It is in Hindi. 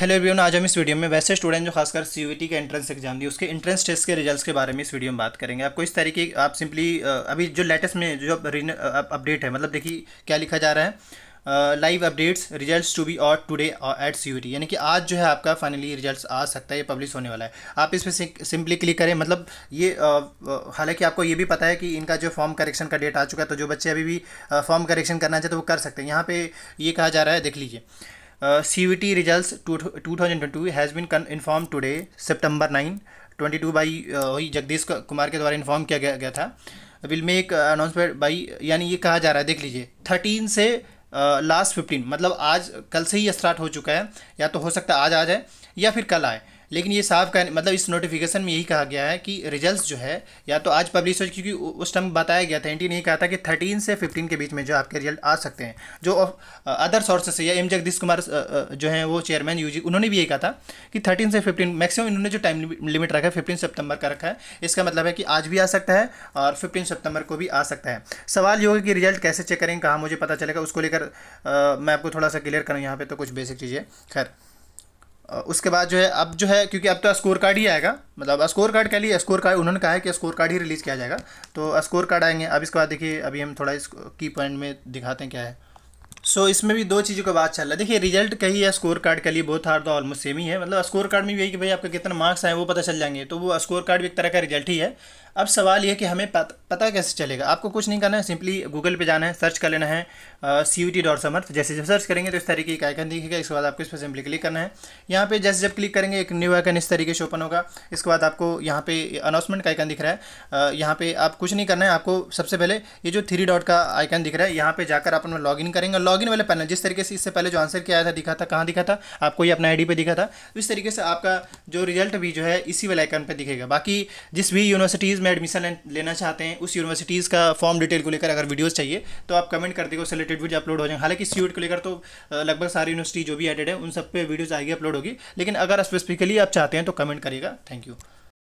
हेलो एवरीवन आज हम इस वीडियो में वैसे स्टूडेंट जो खासकर सी e के एंट्रेंस एग्जाम दी उसके एंट्रेंस टेस्ट के रिजल्ट्स के बारे में इस वीडियो में बात करेंगे आपको इस तरीके आप सिंपली अभी जो लेटेस्ट में जो अपडेट है मतलब देखिए क्या लिखा जा रहा है live updates results to be और टुडे एट सी यानी कि आज जो है आपका फाइनली रिजल्ट्स आ सकता है ये पब्लिश होने वाला है आप इस पर सिंपली क्लिक करें मतलब ये हालांकि आपको ये भी पता है कि इनका जो फॉर्म करेक्शन का डेट आ चुका है तो जो बच्चे अभी भी फॉर्म करेक्शन करना चाहते तो वो कर सकते हैं यहाँ पर ये कहा जा रहा है देख लीजिए Uh, CVT results 2022 has been today today September 9 22 by वही जगदीश कुमार के द्वारा इन्फॉर्म किया गया, था विल मेक अनाउंसमेंट बाई यानी ये कहा जा रहा है देख लीजिए थर्टीन से लास्ट uh, फिफ्टीन मतलब आज कल से ही स्टार्ट हो चुका है या तो हो सकता है आज आ जाए या फिर कल आए लेकिन ये साफ कर मतलब इस नोटिफिकेशन में यही कहा गया है कि रिजल्ट्स जो है या तो आज पब्लिश हो क्योंकि उस टाइम बताया गया था टी ने कहा था कि थर्टीन से फिफ्टीन के बीच में जो आपके रिजल्ट आ सकते हैं जो अदर सोर्सेस या एम जगदीश कुमार जो हैं वो चेयरमैन यूजी उन्होंने भी यही कहा था कि थर्टीन से फिफ्टीन मैक्सिमम इन्होंने जो टाइम लिमिट रखा है फिफ्टीन सेप्टेम्बर का रखा है इसका मतलब है कि आज भी आ सकता है और फिफ्टीन सेप्टेम्बर को भी आ सकता है सवाल ये होगा कि रिजल्ट कैसे चेक करेंगे कहाँ मुझे पता चलेगा उसको लेकर मैं आपको थोड़ा सा क्लियर करूँ यहाँ पर तो कुछ बेसिक चीज़ें खैर उसके बाद जो है अब जो है क्योंकि अब तो स्कोर कार्ड ही आएगा मतलब स्कोर कार्ड के लिए स्कोर कार्ड उन्होंने कहा है कि स्कोर कार्ड ही रिलीज़ किया जाएगा तो स्कोर कार्ड आएंगे अब इसके बाद देखिए अभी हम थोड़ा इस की पॉइंट में दिखाते हैं क्या है सो so, इसमें भी दो चीज़ों का बात चल रहा है देखिए रिजल्ट कही है स्कोर कार्ड के लिए बहुत हार्ड तो ऑलमोस्ट सेम ही है मतलब स्कोर कार्ड में भी यही कि भाई आपका कितना मार्क्स आए वो पता चल जाएंगे तो वो स्कोर कार्ड भी एक तरह का रिजल्ट ही है अब सवाल ये कि हमें पत, पता कैसे चलेगा आपको कुछ नहीं करना है सिंपली गूगल पे जाना है सर्च कर लेना है C U T dot Samarth जैसे जब सर्च करेंगे तो इस तरीके का आइकन दिखेगा इसके बाद आपको इस पर सिंपली क्लिक करना है यहाँ पे जैसे जब क्लिक करेंगे एक न्यू आइकन इस तरीके से ओपन होगा इसके बाद आपको यहाँ पे अनाउंसमेंट का आइकन दिख रहा है यहाँ पे आप कुछ नहीं करना है आपको सबसे पहले ये जो थ्री डॉट का आइकन दिख रहा है यहाँ पे जाकर आप अपना लॉगिन करेंगे लॉगिन वाले पैनल जिस तरीके से इससे पहले जो आंसर किया था दिखा था कहाँ दिखा था आपको ये अपना आई पे दिखा था तो इस तरीके से आपका जो रिजल्ट भी जो है इसी वाले आइकन पर दिखेगा बाकी जिस भी यूनिवर्सिटीज़ में एडमिशन लेना चाहते हैं उस यूनिवर्सिटीज़ का फॉर्म डिटेल को लेकर अगर वीडियोस चाहिए तो आप कमेंट कर देगा उससे रिलेटेड वीडियो अपलोड हो जाएंगे हालांकि सी को लेकर तो लगभग सारी यूनिवर्सिटी जो भी एडेड है उन सब पे वीडियोज़ आएगी अपलोड होगी लेकिन अगर स्पेसिफिकली आप चाहते हैं तो कमेंट करिएगा थैंक यू